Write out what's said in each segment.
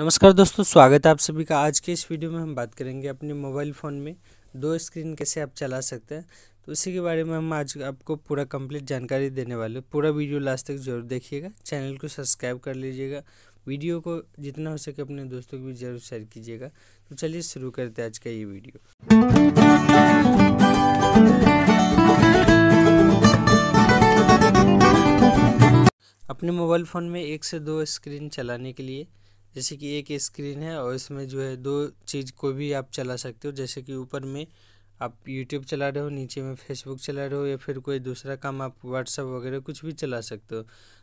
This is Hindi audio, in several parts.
नमस्कार दोस्तों स्वागत है आप सभी का आज के इस वीडियो में हम बात करेंगे अपने मोबाइल फ़ोन में दो स्क्रीन कैसे आप चला सकते हैं तो इसी के बारे में हम आज आपको पूरा कंप्लीट जानकारी देने वाले हैं पूरा वीडियो लास्ट तक जरूर देखिएगा चैनल को सब्सक्राइब कर लीजिएगा वीडियो को जितना हो सके अपने दोस्तों को भी जरूर शेयर कीजिएगा तो चलिए शुरू करते हैं आज का ये वीडियो अपने मोबाइल फ़ोन में एक से दो स्क्रीन चलाने के लिए जैसे कि एक स्क्रीन है और इसमें जो है दो चीज़ को भी आप चला सकते हो जैसे कि ऊपर में आप यूट्यूब चला रहे हो नीचे में फेसबुक चला रहे हो या फिर कोई दूसरा काम आप व्हाट्सअप वगैरह कुछ भी चला सकते हो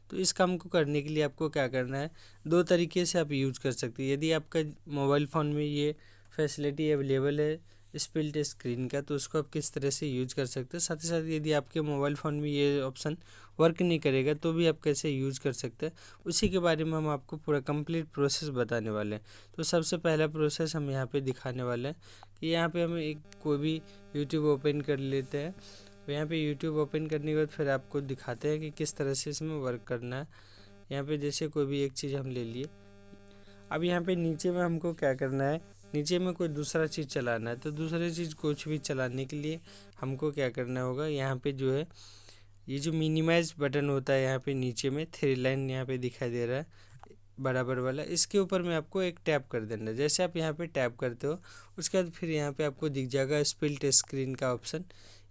तो इस काम को करने के लिए आपको क्या करना है दो तरीके से आप यूज कर सकते हो यदि आपका मोबाइल फ़ोन में ये फैसिलिटी अवेलेबल है स्पेल टेस्ट स्क्रीन का तो उसको आप किस तरह से यूज कर सकते हो साथ ही साथ यदि आपके मोबाइल फ़ोन में ये ऑप्शन वर्क नहीं करेगा तो भी आप कैसे यूज कर सकते हैं उसी के बारे में हम आपको पूरा कंप्लीट प्रोसेस बताने वाले हैं तो सबसे पहला प्रोसेस हम यहाँ पे दिखाने वाले हैं कि यहाँ पे हम एक कोई भी यूट्यूब ओपन कर लेते हैं तो यहाँ पे यूट्यूब ओपन करने के बाद फिर आपको दिखाते हैं कि किस तरह से इसमें वर्क करना है यहाँ पर जैसे कोई भी एक चीज़ हम ले लिए अब यहाँ पर नीचे में हमको क्या करना है नीचे में कोई दूसरा चीज़ चलाना है तो दूसरी चीज़ कुछ भी चलाने के लिए हमको क्या करना होगा यहाँ पे जो है ये जो मिनिमाइज बटन होता है यहाँ पे नीचे में थ्री लाइन यहाँ पे दिखाई दे रहा है बराबर वाला इसके ऊपर में आपको एक टैप कर देना जैसे आप यहाँ पे टैप करते हो उसके बाद फिर यहाँ पे आपको दिख जाएगा स्पिल स्क्रीन का ऑप्शन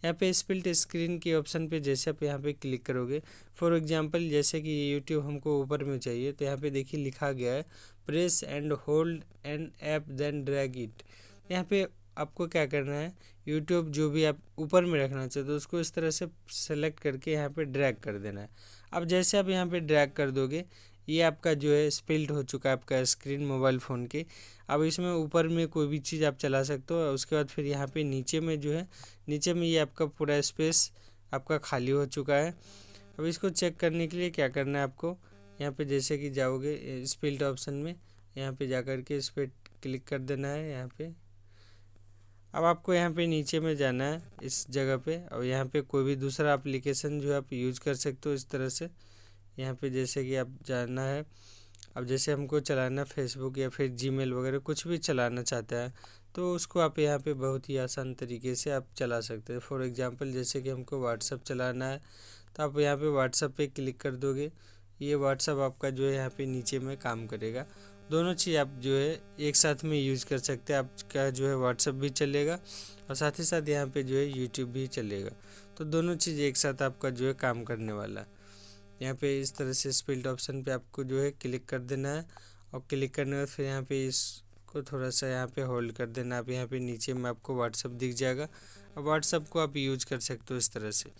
यहाँ पे स्प्लिट स्क्रीन के ऑप्शन पे जैसे आप यहाँ पे क्लिक करोगे फॉर एग्जांपल जैसे कि यूट्यूब हमको ऊपर में चाहिए तो यहाँ पे देखिए लिखा गया है press and hold and app then drag it यहाँ पे आपको क्या करना है यूट्यूब जो भी आप ऊपर में रखना चाहते हो उसको इस तरह से सेलेक्ट करके यहाँ पे ड्रैग कर देना है अब जैसे आप यहाँ पे ड्रैग कर दोगे ये आपका जो है स्पिल्ट हो चुका है आपका स्क्रीन मोबाइल फ़ोन के अब इसमें ऊपर में कोई भी चीज़ आप चला सकते हो उसके बाद फिर यहाँ पे नीचे में जो है नीचे में ये आपका पूरा स्पेस आपका खाली हो चुका है अब इसको चेक करने के लिए क्या करना है आपको यहाँ पे जैसे कि जाओगे स्पिल्ट ऑप्शन में यहाँ पर जा कर के इस पर क्लिक कर देना है यहाँ पर अब आपको यहाँ पे नीचे में जाना है इस जगह पे और यहाँ पे कोई भी दूसरा एप्लीकेशन जो है आप यूज़ कर सकते हो इस तरह से यहाँ पे जैसे कि आप जानना है अब जैसे हमको चलाना फेसबुक या फिर जीमेल वगैरह कुछ भी चलाना चाहता है तो उसको आप यहाँ पे बहुत ही आसान तरीके से आप चला सकते हैं फॉर एग्जांपल जैसे कि हमको व्हाट्सअप चलाना है तो आप यहाँ पे व्हाट्सअप पे क्लिक कर दोगे ये व्हाट्सअप आपका जो है यहाँ पे नीचे में काम करेगा दोनों चीज़ आप जो है एक साथ में यूज़ कर सकते हैं आपका जो है व्हाट्सअप भी चलेगा और साथ ही साथ यहाँ पे जो है यूट्यूब भी चलेगा तो दोनों चीज़ एक साथ आपका जो है काम करने वाला यहाँ पे इस तरह से स्पीड ऑप्शन पे आपको जो है क्लिक कर देना है और क्लिक करने के बाद फिर यहाँ पे इसको थोड़ा सा यहाँ पे होल्ड कर देना आप यहाँ पे नीचे में आपको व्हाट्सअप दिख जाएगा अब व्हाट्सअप को आप यूज कर सकते हो इस तरह से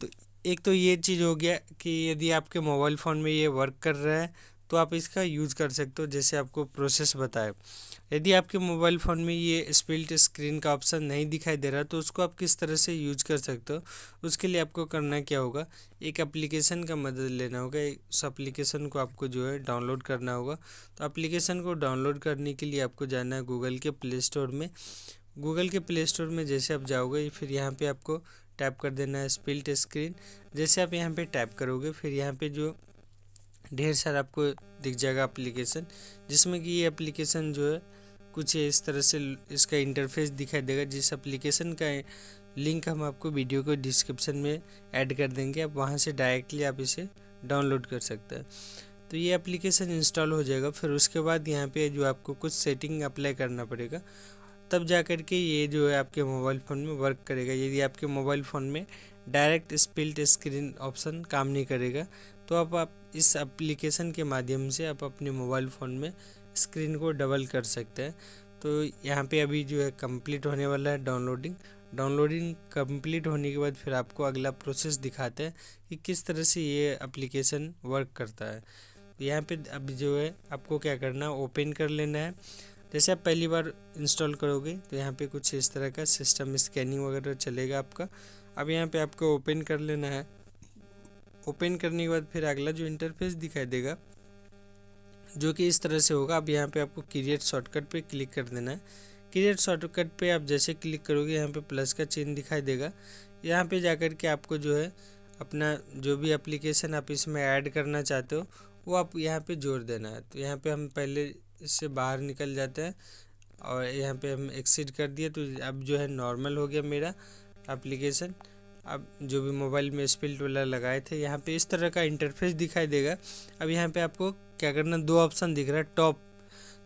तो एक तो ये चीज़ हो गया कि यदि आपके मोबाइल फ़ोन में ये वर्क कर रहा है तो आप इसका यूज़ कर सकते हो जैसे आपको प्रोसेस बताए यदि आपके मोबाइल फ़ोन में ये स्पिल्ट स्क्रीन का ऑप्शन नहीं दिखाई दे रहा तो उसको आप किस तरह से यूज कर सकते हो उसके लिए आपको करना क्या होगा एक एप्लीकेशन का मदद लेना होगा उस एप्लीकेशन को आपको जो है डाउनलोड करना होगा तो एप्लीकेशन को डाउनलोड करने के लिए आपको जाना है गूगल के प्ले स्टोर में गूगल के प्ले स्टोर में जैसे आप जाओगे फिर यहाँ पे आपको टैप कर देना है स्पिल्ट स्क्रीन जैसे आप यहाँ पे टैप करोगे फिर यहाँ पे जो ढेर सारा आपको दिख जाएगा एप्लीकेशन जिसमें कि ये एप्लीकेशन जो है कुछ इस तरह से इसका इंटरफेस दिखाई देगा जिस एप्लीकेशन का लिंक हम आपको वीडियो को डिस्क्रिप्शन में ऐड कर देंगे आप वहाँ से डायरेक्टली आप इसे डाउनलोड कर सकते हैं तो ये एप्लीकेशन इंस्टॉल हो जाएगा फिर उसके बाद यहाँ पे जो आपको कुछ सेटिंग अप्लाई करना पड़ेगा तब जा कर के ये जो है आपके मोबाइल फ़ोन में वर्क करेगा यदि आपके मोबाइल फ़ोन में डायरेक्ट स्पिल्ट स्क्रीन ऑप्शन काम नहीं करेगा तो आप आप इस एप्लीकेशन के माध्यम से आप अपने मोबाइल फ़ोन में स्क्रीन को डबल कर सकते हैं तो यहाँ पे अभी जो है कंप्लीट होने वाला है डाउनलोडिंग डाउनलोडिंग कंप्लीट होने के बाद फिर आपको अगला प्रोसेस दिखाते हैं कि किस तरह से ये एप्लीकेशन वर्क करता है तो यहाँ पे अब जो है आपको क्या करना है ओपन कर लेना है जैसे आप पहली बार इंस्टॉल करोगे तो यहाँ पे कुछ इस तरह का सिस्टम स्कैनिंग वगैरह चलेगा आपका अब यहाँ पे आपको ओपन कर लेना है ओपन करने के बाद फिर अगला जो इंटरफेस दिखाई देगा जो कि इस तरह से होगा अब यहाँ पे आपको क्रिएट शॉर्टकट पे क्लिक कर देना है क्रिएट शॉर्टकट पे आप जैसे क्लिक करोगे यहाँ पे प्लस का चिन्ह दिखाई देगा यहाँ पे जाकर के आपको जो है अपना जो भी एप्लीकेशन आप इसमें ऐड करना चाहते हो वो आप यहाँ पे जोड़ देना है तो यहाँ पे हम पहले इससे बाहर निकल जाते हैं और यहाँ पे हम एक्सिट कर दिए तो अब जो है नॉर्मल हो गया मेरा एप्लीकेशन अब जो भी मोबाइल में स्पिल्ट वाला लगाए थे यहाँ पे इस तरह का इंटरफेस दिखाई देगा अब यहाँ पे आपको क्या करना दो ऑप्शन दिख रहा है टॉप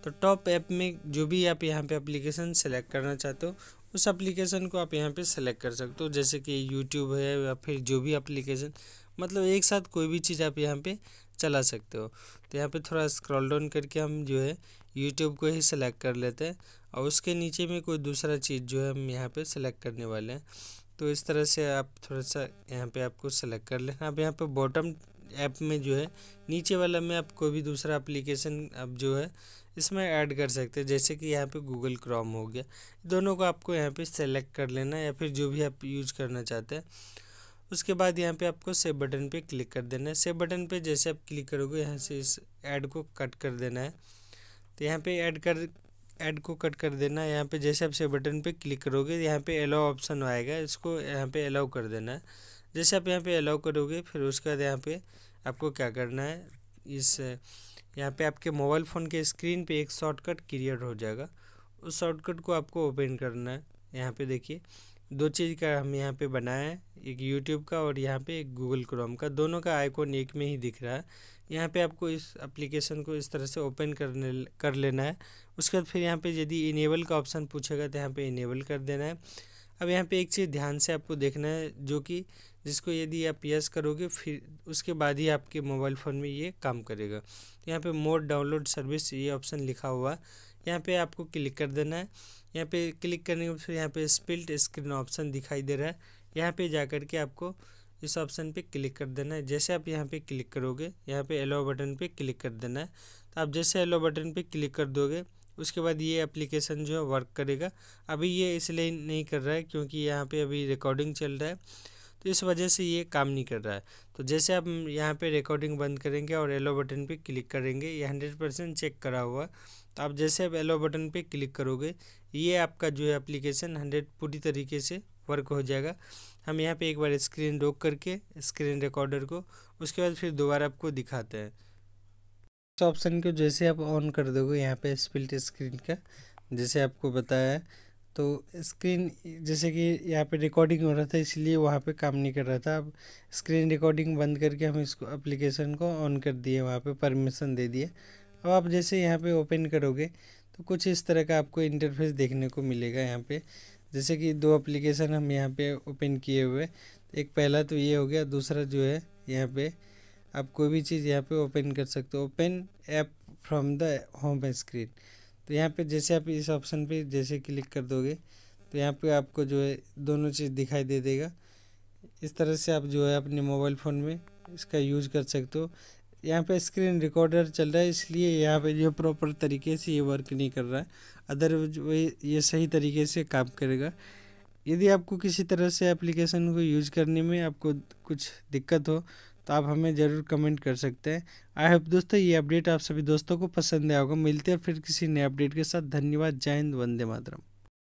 तो टॉप ऐप में जो भी आप यहाँ पे एप्लीकेशन सेलेक्ट करना चाहते हो उस एप्लीकेशन को आप यहाँ पे सेलेक्ट कर सकते हो जैसे कि यूट्यूब है या फिर जो भी एप्लीकेशन मतलब एक साथ कोई भी चीज़ आप यहाँ पर चला सकते हो तो यहाँ पर थोड़ा स्क्रॉल डाउन करके हम जो है यूट्यूब को ही सिलेक्ट कर लेते हैं और उसके नीचे में कोई दूसरा चीज़ जो है हम यहाँ पर सेलेक्ट करने वाले हैं तो इस तरह से आप थोड़ा सा यहाँ पे आपको सेलेक्ट कर लेना अब यहाँ पे बॉटम ऐप में जो है नीचे वाला में आप कोई भी दूसरा एप्लीकेशन अब जो है इसमें ऐड कर सकते हैं जैसे कि यहाँ पे गूगल क्रोम हो गया दोनों को आपको यहाँ पे सेलेक्ट कर लेना है या फिर जो भी आप यूज करना चाहते हैं उसके बाद यहाँ पे आपको सेव बटन पे क्लिक कर देना है सेव बटन पे जैसे आप क्लिक करोगे यहाँ से इस ऐड को कट कर देना है तो यहाँ पे ऐड कर ऐड को कट कर देना यहाँ पे जैसे आप से बटन पे क्लिक करोगे यहाँ पे अलाउ ऑप्शन आएगा इसको यहाँ पे अलाउ कर देना है जैसे आप यहाँ पे अलाउ करोगे फिर उसके बाद यहाँ पे आपको क्या करना है इस यहाँ पे आपके मोबाइल फ़ोन के स्क्रीन पे एक शॉर्टकट क्रिएट हो जाएगा उस शॉर्टकट को आपको ओपन करना है यहाँ पे देखिए दो चीज़ का हम यहाँ पे बनाए हैं एक यूट्यूब का और यहाँ पे एक गूगल क्रोम का दोनों का आइकॉन एक में ही दिख रहा है यहाँ पे आपको इस एप्लीकेशन को इस तरह से ओपन करने कर लेना है उसके बाद फिर यहाँ पे यदि इनेबल का ऑप्शन पूछेगा तो यहाँ पे इनेबल कर देना है अब यहाँ पे एक चीज़ ध्यान से आपको देखना है जो कि जिसको यदि आप यस करोगे फिर उसके बाद ही आपके मोबाइल फ़ोन में ये काम करेगा तो यहाँ पे मोड डाउनलोड सर्विस ये ऑप्शन लिखा हुआ यहाँ पे आपको क्लिक कर देना है यहाँ पे क्लिक करने के फिर यहाँ पे स्पिल्ट स्क्रीन ऑप्शन दिखाई दे रहा है यहाँ पे जा कर के आपको इस ऑप्शन पे क्लिक कर देना है जैसे आप यहाँ पे क्लिक करोगे यहाँ पे एलो बटन पे क्लिक कर देना है तो आप जैसे एलो बटन पे क्लिक कर दोगे उसके बाद ये एप्लीकेशन जो है वर्क करेगा अभी ये इसलिए नहीं कर रहा है क्योंकि यहाँ पे अभी रिकॉर्डिंग चल रहा है तो इस वजह से ये काम नहीं कर रहा है तो जैसे आप यहाँ पे रिकॉर्डिंग बंद करेंगे और येलो बटन पे क्लिक करेंगे ये हंड्रेड परसेंट चेक करा हुआ तो आप जैसे आप येलो बटन पे क्लिक करोगे ये आपका जो है एप्लीकेशन हंड्रेड पूरी तरीके से वर्क हो जाएगा हम यहाँ पर एक बार स्क्रीन रोक करके स्क्रीन रिकॉर्डर को उसके बाद फिर दोबारा आपको दिखाते हैं इस ऑप्शन को जैसे आप ऑन कर दोगे यहाँ पे स्प्लिट स्क्रीन का जैसे आपको बताया तो स्क्रीन जैसे कि यहाँ पे रिकॉर्डिंग हो रहा था इसलिए वहाँ पे काम नहीं कर रहा था अब स्क्रीन रिकॉर्डिंग बंद करके हम इसको एप्लीकेशन को ऑन कर दिए वहाँ पे परमिशन दे दिए अब आप जैसे यहाँ पे ओपन करोगे तो कुछ इस तरह का आपको इंटरफेस देखने को मिलेगा यहाँ पे जैसे कि दो एप्लीकेशन हम यहाँ पे ओपन किए हुए एक पहला तो ये हो गया दूसरा जो है यहाँ पे आप कोई भी चीज़ यहाँ पे ओपन कर सकते हो open app from the home screen तो यहाँ पे जैसे आप इस ऑप्शन पे जैसे क्लिक कर दोगे तो यहाँ पे आपको जो है दोनों चीज़ दिखाई दे देगा इस तरह से आप जो है अपने मोबाइल फ़ोन में इसका यूज कर सकते हो यहाँ पे स्क्रीन रिकॉर्डर चल रहा है इसलिए यहाँ पे जो प्रॉपर तरीके से ये वर्क नहीं कर रहा है अदर ये सही तरीके से काम करेगा यदि आपको किसी तरह से एप्लीकेशन को यूज करने में आपको कुछ दिक्कत हो तो आप हमें ज़रूर कमेंट कर सकते हैं आई होप दोस्तों ये अपडेट आप सभी दोस्तों को पसंद आया होगा मिलते हैं फिर किसी नए अपडेट के साथ धन्यवाद जय हिंद वंदे मातरम